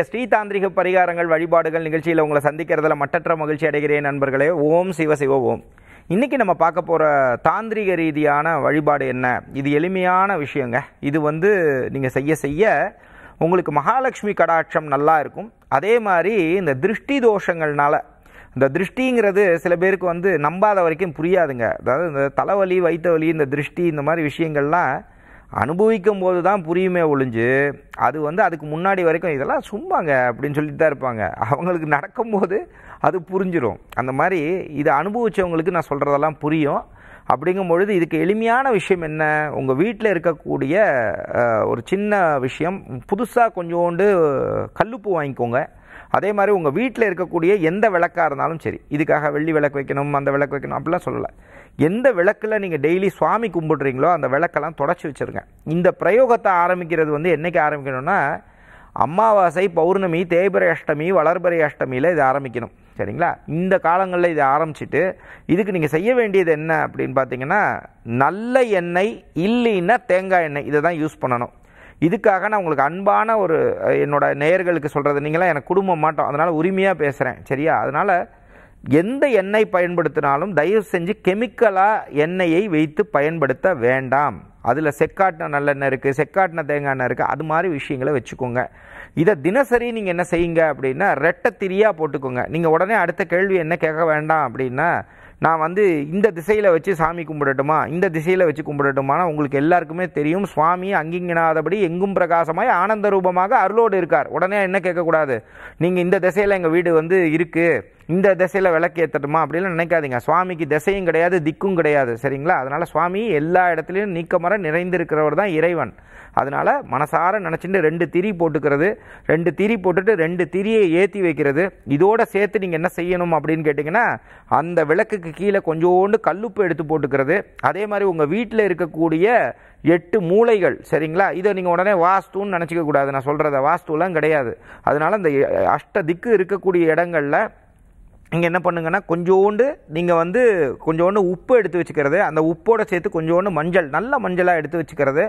இன்றைய தாந்திரிக பரிகாரங்கள் வழிபாடுகள் நிகழ்ச்சியில் உங்களை சந்திக்கிறதுல மட்டற்ற மகிழ்ச்சி அடைகிறேன் நண்பர்களே ஓம் சிவ சிவ ஓம் இன்றைக்கி நம்ம பார்க்க போகிற தாந்திரிக ரீதியான வழிபாடு என்ன இது எளிமையான விஷயங்க இது வந்து நீங்கள் செய்ய செய்ய உங்களுக்கு மகாலட்சுமி கடாட்சம் நல்லா இருக்கும் அதே மாதிரி இந்த திருஷ்டி தோஷங்கள்னால இந்த திருஷ்டிங்கிறது சில பேருக்கு வந்து நம்பாத வரைக்கும் புரியாதுங்க அதாவது இந்த தலைவலி வயிற்று வலி இந்த திருஷ்டி இந்த மாதிரி விஷயங்கள்லாம் அனுபவிக்கும் போது தான் புரியுமே ஒழிஞ்சு அது வந்து அதுக்கு முன்னாடி வரைக்கும் இதெல்லாம் சும்மாங்க அப்படின்னு சொல்லிட்டு தான் இருப்பாங்க அவங்களுக்கு நடக்கும்போது அது புரிஞ்சிடும் அந்த மாதிரி இதை அனுபவித்தவங்களுக்கு நான் சொல்கிறதெல்லாம் புரியும் அப்படிங்கும் பொழுது இதுக்கு எளிமையான விஷயம் என்ன உங்கள் வீட்டில் இருக்கக்கூடிய ஒரு சின்ன விஷயம் புதுசாக கொஞ்சோண்டு கல்லுப்பு வாங்கிக்கோங்க அதே மாதிரி உங்கள் வீட்டில் இருக்கக்கூடிய எந்த விளக்காக இருந்தாலும் சரி இதுக்காக வெள்ளி விளக்கு வைக்கணும் அந்த விளக்கு வைக்கணும் அப்படிலாம் சொல்லலை எந்த விளக்கில் நீங்கள் டெய்லி சுவாமி கும்பிடுறீங்களோ அந்த விளக்கெல்லாம் தொடச்சி வச்சுருங்க இந்த பிரயோகத்தை ஆரம்பிக்கிறது வந்து என்றைக்கு ஆரம்பிக்கணும்னா அமாவாசை பௌர்ணமி தேய்பிரை அஷ்டமி வளர்பிரை அஷ்டமியில் இது ஆரம்பிக்கணும் சரிங்களா இந்த காலங்களில் இதை ஆரம்பிச்சுட்டு இதுக்கு நீங்கள் செய்ய வேண்டியது என்ன அப்படின்னு பார்த்தீங்கன்னா நல்ல எண்ணெய் இல்லைன்னா தேங்காய் எண்ணெய் இதை தான் யூஸ் பண்ணணும் இதுக்காக நான் உங்களுக்கு அன்பான ஒரு என்னோடய நேயர்களுக்கு சொல்கிறது நீங்களாம் எனக்கு குடும்பம் மாட்டோம் அதனால் உரிமையாக பேசுகிறேன் சரியா அதனால் எந்த எண்ணெய் பயன்படுத்தினாலும் தயவு செஞ்சு கெமிக்கலாக எண்ணெயை வைத்து பயன்படுத்த வேண்டாம் அதில் செக்காட்டின நல்லெண்ணெய் இருக்குது செக்காட்டின தேங்காய் எண்ணெய் இருக்குது அது மாதிரி விஷயங்களை வச்சுக்கோங்க இதை தினசரி நீங்கள் என்ன செய்யுங்க அப்படின்னா ரெட்டை திரியாக போட்டுக்கோங்க நீங்கள் உடனே அடுத்த கேள்வி என்ன கேட்க வேண்டாம் அப்படின்னா நான் வந்து இந்த திசையில் வச்சு சாமி கும்பிடட்டுமா இந்த திசையில் வச்சு கும்பிடட்டுமானா உங்களுக்கு எல்லாருக்குமே தெரியும் சுவாமி அங்கிங்கினாதபடி எங்கும் பிரகாசமாய் ஆனந்த ரூபமாக அருளோடு இருக்கார் உடனே என்ன கேட்கக்கூடாது நீங்கள் இந்த திசையில் எங்கள் வீடு வந்து இருக்குது இந்த திசையில் விளக்கு ஏற்றட்டுமா அப்படிலாம் நினைக்காதீங்க சுவாமிக்கு திசையும் கிடையாது திக்கும் கிடையாது சரிங்களா அதனால் சுவாமி எல்லா இடத்துலையும் நீக்கமர நிறைந்திருக்கிறவர் தான் இறைவன் அதனால் மனசார நினச்சிட்டு ரெண்டு திரி போட்டுக்கிறது ரெண்டு திரி போட்டுட்டு ரெண்டு திரியை ஏற்றி வைக்கிறது இதோட சேர்த்து நீங்கள் என்ன செய்யணும் அப்படின்னு கேட்டிங்கன்னா அந்த விளக்குக்கு கீழே கொஞ்சோண்டு கல்லுப்பு எடுத்து போட்டுக்கிறது அதே மாதிரி உங்கள் வீட்டில் இருக்கக்கூடிய எட்டு மூளைகள் சரிங்களா இதை நீங்கள் உடனே வாஸ்துன்னு நினச்சிக்க கூடாது நான் சொல்கிறத வாஸ்துலாம் கிடையாது அதனால் அந்த அஷ்ட திக்கு இருக்கக்கூடிய இடங்களில் நீங்கள் என்ன பண்ணுங்கன்னா கொஞ்சோண்டு நீங்கள் வந்து கொஞ்சோண்டு உப்பு எடுத்து வச்சுக்கிறது அந்த உப்போட சேர்த்து கொஞ்சோண்டு மஞ்சள் நல்ல மஞ்சளாக எடுத்து வச்சுக்கிறது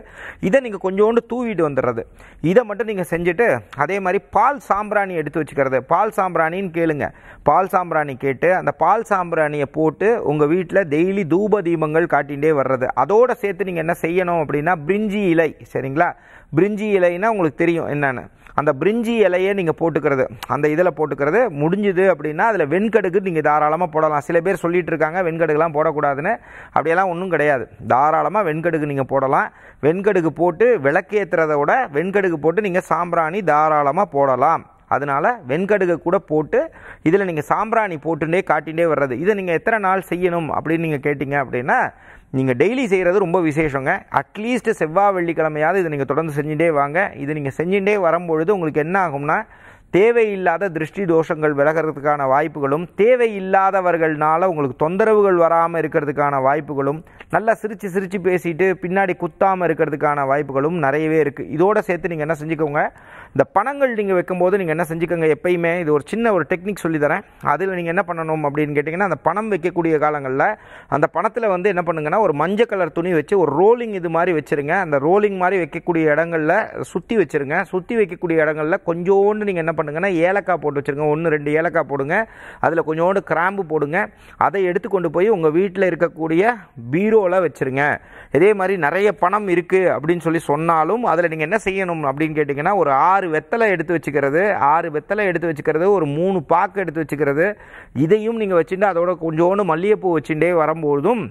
இதை நீங்கள் கொஞ்சோண்டு தூவிட்டு வந்துடுறது இதை மட்டும் நீங்கள் செஞ்சுட்டு அதே மாதிரி பால் சாம்பிராணி எடுத்து வச்சுக்கிறது பால் சாம்பிராணின்னு கேளுங்க பால் சாம்பிராணி கேட்டு அந்த பால் சாம்பிராணியை போட்டு உங்கள் வீட்டில் டெய்லி தூப தீபங்கள் காட்டிகிட்டே வர்றது அதோடு சேர்த்து நீங்கள் என்ன செய்யணும் அப்படின்னா பிரிஞ்சி இலை சரிங்களா பிரிஞ்சி இலைன்னா உங்களுக்கு தெரியும் என்னென்னு அந்த பிரிஞ்சி இலையே நீங்கள் போட்டுக்கிறது அந்த இதில் போட்டுக்கிறது முடிஞ்சுது அப்படின்னா அதில் வெண்கடுக்கு நீங்கள் தாராளமாக போடலாம் சில பேர் சொல்லிகிட்டு இருக்காங்க வெண்கடுக்குலாம் போடக்கூடாதுன்னு அப்படியெல்லாம் ஒன்றும் கிடையாது தாராளமாக வெண்கடுக்கு நீங்கள் போடலாம் வெண்கடுக்கு போட்டு விளக்கேற்றுறத விட வெண்கடுக்கு போட்டு நீங்கள் சாம்பிராணி தாராளமாக போடலாம் அதனால் வெண்கடுகு கூட போட்டு இதில் நீங்கள் சாம்பிராணி போட்டுட்டே காட்டிகிட்டே வர்றது இதை நீங்கள் எத்தனை நாள் செய்யணும் அப்படின்னு நீங்கள் கேட்டிங்க அப்படின்னா நீங்கள் டெய்லி செய்கிறது ரொம்ப விசேஷங்க அட்லீஸ்ட்டு செவ்வாய் வெள்ளிக்கிழமையாவது இதை நீங்கள் தொடர்ந்து செஞ்சுட்டே வாங்க இது நீங்கள் செஞ்சுட்டே வரும்பொழுது உங்களுக்கு என்ன ஆகும்னா தேவையில்லாத திருஷ்டி தோஷங்கள் விலகிறதுக்கான வாய்ப்புகளும் தேவையில்லாதவர்கள்னால உங்களுக்கு தொந்தரவுகள் வராமல் இருக்கிறதுக்கான வாய்ப்புகளும் நல்லா சிரித்து சிரித்து பேசிட்டு பின்னாடி குத்தாமல் இருக்கிறதுக்கான வாய்ப்புகளும் நிறையவே இருக்குது இதோடு சேர்த்து நீங்கள் என்ன செஞ்சுக்கோங்க இந்த பணங்கள் நீங்கள் வைக்கும்போது நீங்கள் என்ன செஞ்சுக்கோங்க எப்பயுமே இது ஒரு சின்ன ஒரு டெக்னிக் சொல்லித்தரேன் அதில் நீங்கள் என்ன பண்ணணும் அப்படின்னு கேட்டிங்கன்னா அந்த பணம் வைக்கக்கூடிய காலங்களில் அந்த பணத்தில் வந்து என்ன பண்ணுங்கன்னா ஒரு மஞ்சள் கலர் துணி வச்சு ஒரு ரோலிங் இது மாதிரி வச்சுருங்க அந்த ரோலிங் மாதிரி வைக்கக்கூடிய இடங்களில் சுற்றி வச்சுருங்க சுற்றி வைக்கக்கூடிய இடங்களில் கொஞ்சோண்டு நீங்கள் என்ன பண்ணுங்கன்னா ஏலக்காய் போட்டு வச்சுருங்க ஒன்று ரெண்டு ஏலக்காய் போடுங்க அதில் கொஞ்சோண்டு கிராம்பு போடுங்க அதை எடுத்துக்கொண்டு போய் உங்கள் வீட்டில் இருக்கக்கூடிய பீரோவில் வச்சுருங்க இதே மாதிரி நிறைய பணம் இருக்குது அப்படின்னு சொல்லி சொன்னாலும் அதில் நீங்கள் என்ன செய்யணும் அப்படின்னு கேட்டிங்கன்னா ஒரு ஆறு வெத்தலை எடுத்து வச்சுக்கிறது ஆறு வெத்தலை எடுத்து வச்சுக்கிறது ஒரு மூணு பாக்கு எடுத்து வச்சுக்கிறது இதையும் நீங்கள் வச்சுட்டு அதோட கொஞ்சோண்டு மல்லிகைப்பூ வச்சுட்டே வரும்போதும்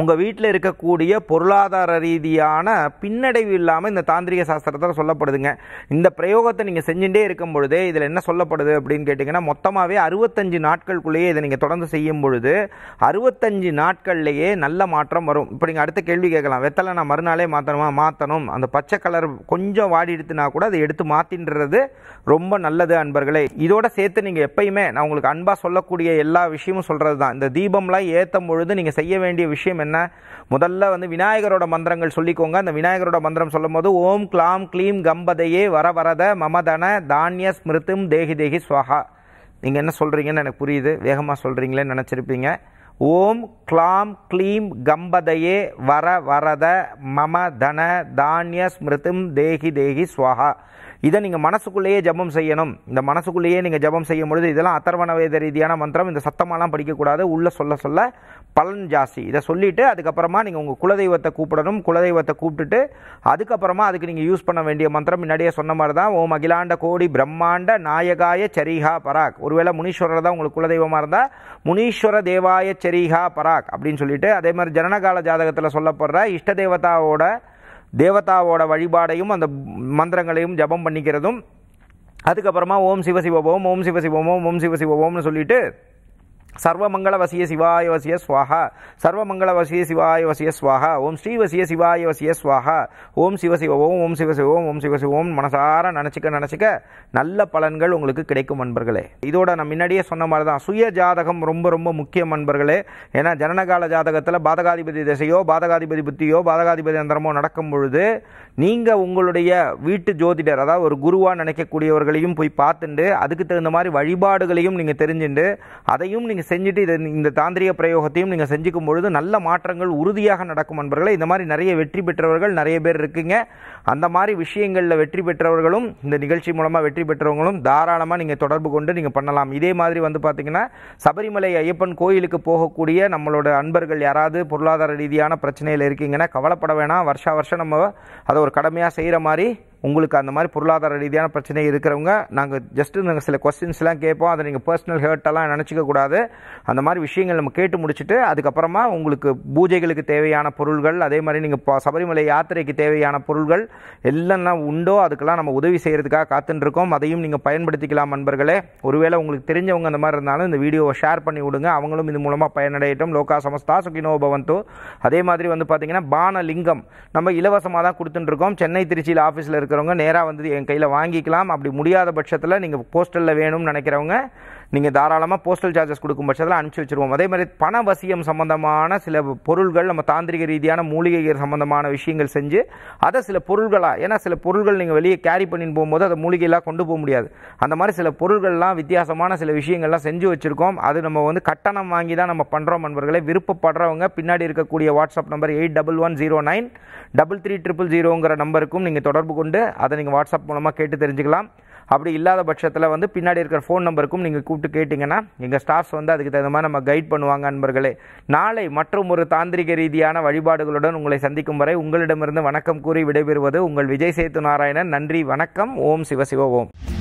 உங்கள் வீட்டில் இருக்கக்கூடிய பொருளாதார ரீதியான பின்னடைவு இல்லாமல் இந்த தாந்திரிக சாஸ்திரத்தில் சொல்லப்படுதுங்க இந்த பிரயோகத்தை நீங்கள் செஞ்சுட்டே இருக்கும் பொழுது இதில் என்ன சொல்லப்படுது அப்படின்னு கேட்டிங்கன்னா மொத்தமாகவே அறுபத்தஞ்சு நாட்களுக்குள்ளேயே இதை நீங்கள் தொடர்ந்து செய்யும் பொழுது அறுபத்தஞ்சு நாட்கள்லேயே நல்ல மாற்றம் வரும் இப்போ நீங்கள் அடுத்த கேள்வி கேட்கலாம் வெத்தலை நான் மறுநாளே மாற்றணுமா மாற்றணும் அந்த பச்சை கலர் கொஞ்சம் வாடி எடுத்துனா கூட அதை எடுத்து மாற்றின்றது ரொம்ப நல்லது அன்பர்களே இதோட சேர்த்து நீங்கள் எப்பயுமே நான் உங்களுக்கு அன்பாக சொல்லக்கூடிய எல்லா விஷயமும் சொல்கிறது தான் இந்த தீபம்லாம் ஏற்றும் பொழுது நீங்கள் செய்ய வேண்டிய விஷயம் என்ன முதல்ல வந்து விநாயகரோட மந்திரங்கள் சொல்லிக்கோங்க அந்த விநாயகரோட மந்திரம் சொல்லும் போது ஓம் கிளாம் க்ளீம் கம்பதையே வர வரத மமதன தானிய ஸ்மிருத்தும் தேகி தேகி ஸ்வஹா நீங்கள் என்ன சொல்கிறீங்கன்னு எனக்கு புரியுது வேகமாக சொல்கிறீங்களேன்னு நினச்சிருப்பீங்க ஓம் கிளாம் க்ளீம் கம்பதையே வர வரத மம தன தானிய ஸ்மிருதும் தேகி தேகி ஸ்வஹா இதை நீங்கள் மனசுக்குள்ளேயே ஜபம் செய்யணும் இந்த மனசுக்குள்ளேயே நீங்கள் ஜபம் செய்யும் பொழுது இதெல்லாம் அத்தர்வண வேத ரீதியான மந்திரம் இந்த சத்தமாலாம் படிக்கக்கூடாது உள்ளே சொல்ல சொல்ல பலன் ஜாஸ்தி இதை சொல்லிவிட்டு அதுக்கப்புறமா நீங்கள் உங்கள் குலதெய்வத்தை கூப்பிடணும் குலதெய்வத்தை கூப்பிட்டுட்டு அதுக்கப்புறமா அதுக்கு நீங்கள் யூஸ் பண்ண வேண்டிய மந்திரம் முன்னாடியே சொன்ன மாதிரி தான் ஓம் அகிலாண்ட கோடி பிரம்மாண்ட நாயகாய சரிஹா பராக் ஒருவேளை முனீஸ்வரர் தான் உங்களுக்கு குலதெய்வமாக இருந்தால் முனீஸ்வர தேவாய சரிஹா பராக் அப்படின்னு சொல்லிட்டு அதே மாதிரி ஜனனகால ஜாதகத்தில் சொல்லப்படுற இஷ்ட தேவதாவோட தேவதாவோட வழிபாடையும் அந்த மந்திரங்களையும் ஜபம் பண்ணிக்கிறதும் அதுக்கப்புறமா ஓம் சிவசிவோம் ஓம் சிவசிவோம் ஓம் சிவசிவோம்னு சொல்லிவிட்டு சர்வமங்கள வசிய சிவாய வசிய ஸ்வாஹா சர்வமங்கள வசிய சிவாய வசிய ஸ்வாஹா ஓம் ஸ்ரீ வசிய சிவாய வசிய ஸ்வாஹா ஓம் சிவசிவ ஓம் ஓம் சிவசிவ ஓம் ஓம் சிவசிவ மனசார நினச்சிக்க நினச்சிக்க நல்ல பலன்கள் உங்களுக்கு கிடைக்கும் நண்பர்களே இதோட நான் முன்னாடியே சொன்ன மாதிரி தான் சுய ஜாதகம் ரொம்ப ரொம்ப முக்கியம் நண்பர்களே ஏன்னா ஜனனகால ஜாதகத்தில் பாதகாதிபதி திசையோ பாதகாதிபதி புத்தியோ பாதகாதிபதி அந்தரமோ நடக்கும் பொழுது நீங்கள் உங்களுடைய வீட்டு ஜோதிடர் அதாவது ஒரு குருவாக நினைக்கக்கூடியவர்களையும் போய் பார்த்துட்டு அதுக்கு தகுந்த மாதிரி வழிபாடுகளையும் நீங்கள் தெரிஞ்சுட்டு அதையும் நீங்கள் நீங்கள் செஞ்சுட்டு இதை இந்த தாந்திரிக பிரயோகத்தையும் நீங்கள் செஞ்சுக்கும் பொழுது நல்ல மாற்றங்கள் உறுதியாக நடக்கும் நண்பர்களே இந்த மாதிரி நிறைய வெற்றி பெற்றவர்கள் நிறைய பேர் இருக்குங்க அந்த மாதிரி விஷயங்களில் வெற்றி பெற்றவர்களும் இந்த நிகழ்ச்சி மூலமாக வெற்றி பெற்றவர்களும் தாராளமாக நீங்கள் தொடர்பு கொண்டு நீங்கள் பண்ணலாம் இதே மாதிரி வந்து பார்த்திங்கன்னா சபரிமலை ஐயப்பன் கோயிலுக்கு போகக்கூடிய நம்மளோட அன்பர்கள் யாராவது பொருளாதார ரீதியான பிரச்சனையில் இருக்கீங்கன்னா கவலைப்பட வேணாம் வருஷா வருஷம் நம்ம அதை ஒரு கடமையாக செய்கிற மாதிரி உங்களுக்கு அந்த மாதிரி பொருளாதார ரீதியான பிரச்சனை இருக்கிறவங்க நாங்கள் ஜஸ்ட்டு நாங்கள் சில கொஸ்டின்ஸ்லாம் கேட்போம் அதை நீங்கள் பர்சனல் ஹேர்ட்டெல்லாம் நினச்சிக்க கூடாது அந்த மாதிரி விஷயங்கள் நம்ம கேட்டு முடிச்சுட்டு அதுக்கப்புறமா உங்களுக்கு பூஜைகளுக்கு தேவையான பொருள்கள் அதே மாதிரி நீங்கள் சபரிமலை யாத்திரைக்கு தேவையான பொருள்கள் எல்லாம் உண்டோ அதுக்கெல்லாம் நம்ம உதவி செய்கிறதுக்காக காத்துட்ருக்கோம் அதையும் நீங்கள் பயன்படுத்திக்கலாம் நண்பர்களே ஒருவேளை உங்களுக்கு தெரிஞ்சவங்க அந்த மாதிரி இருந்தாலும் இந்த வீடியோவை ஷேர் பண்ணி விடுங்க அவங்களும் இது மூலமாக பயனடையட்டும் லோகா சமஸ்தா சுகினோ பவந்தோ அதே மாதிரி வந்து பார்த்தீங்கன்னா பானலிங்கம் நம்ம இலவசமாக தான் கொடுத்துட்டுருக்கோம் சென்னை திருச்சியில் ஆஃபீஸில் இருக்க இருக்கிறவங்க நேராக வந்து என் கையில் வாங்கிக்கலாம் அப்படி முடியாத பட்சத்தில் நீங்கள் போஸ்டலில் வேணும்னு நினைக்கிறவங்க நீங்கள் தாராளமாக போஸ்டல் சார்ஜஸ் கொடுக்கும் பட்சத்தில் அனுப்பிச்சி வச்சுருவோம் அதே மாதிரி பண வசியம் சம்மந்தமான சில பொருள்கள் நம்ம தாந்திரிக ரீதியான மூலிகை சம்மந்தமான விஷயங்கள் செஞ்சு அதை சில பொருள்களாக ஏன்னா சில பொருள்கள் நீங்கள் வெளியே கேரி பண்ணின்னு போகும்போது அதை மூலிகைலாம் கொண்டு போக முடியாது அந்த மாதிரி சில பொருள்கள்லாம் வித்தியாசமான சில விஷயங்கள்லாம் செஞ்சு வச்சுருக்கோம் அது நம்ம வந்து கட்டணம் வாங்கி தான் நம்ம பண்ணுறோம் நண்பர்களே விருப்பப்படுறவங்க பின்னாடி இருக்கக்கூடிய WhatsApp number eight double one zero nine double three triple ஜீரோங்கிற நம்பருக்கும் நீங்கள் தொடர்பு கொண்டு அதை நீங்கள் வாட்ஸ்அப் மூலமாக கேட்டு தெரிஞ்சுக்கலாம் அப்படி இல்லாத பட்சத்தில் வந்து பின்னாடி இருக்கிற ஃபோன் நம்பருக்கும் நீங்கள் கூப்பிட்டு கேட்டிங்கன்னா எங்கள் ஸ்டாஃப்ஸ் வந்து அதுக்கு தகுந்த மாதிரி நம்ம கைட் பண்ணுவாங்க நண்பர்களே நாளை மற்றும் ஒரு தாந்திரிக ரீதியான வழிபாடுகளுடன் உங்களை சந்திக்கும் வரை உங்களிடமிருந்து வணக்கம் கூறி விடைபெறுவது உங்கள் விஜய் சேத்து நாராயணன் நன்றி வணக்கம் ஓம் சிவசிவ ஓம்